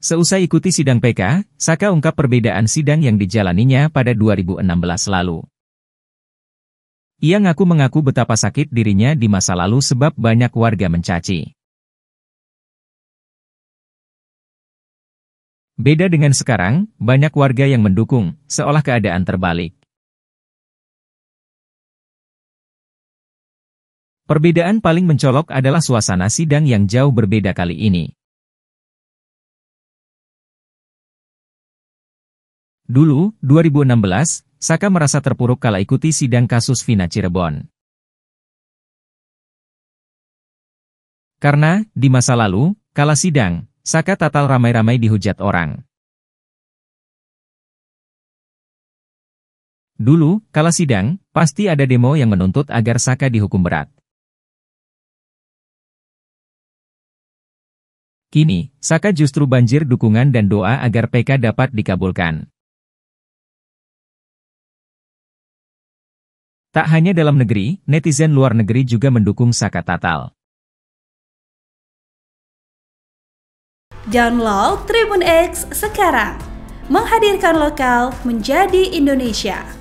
Seusai ikuti sidang PK, Saka ungkap perbedaan sidang yang dijalaninya pada 2016 lalu. Ia ngaku-mengaku betapa sakit dirinya di masa lalu sebab banyak warga mencaci. Beda dengan sekarang, banyak warga yang mendukung, seolah keadaan terbalik. Perbedaan paling mencolok adalah suasana sidang yang jauh berbeda kali ini. Dulu, 2016, Saka merasa terpuruk kala ikuti sidang kasus Vina Cirebon. Karena, di masa lalu, kala sidang, Saka tatal ramai-ramai dihujat orang. Dulu, kala sidang, pasti ada demo yang menuntut agar Saka dihukum berat. Kini, Saka justru banjir dukungan dan doa agar PK dapat dikabulkan. Tak hanya dalam negeri, netizen luar negeri juga mendukung Saka Tatal. Download Tribun X sekarang, menghadirkan lokal menjadi Indonesia.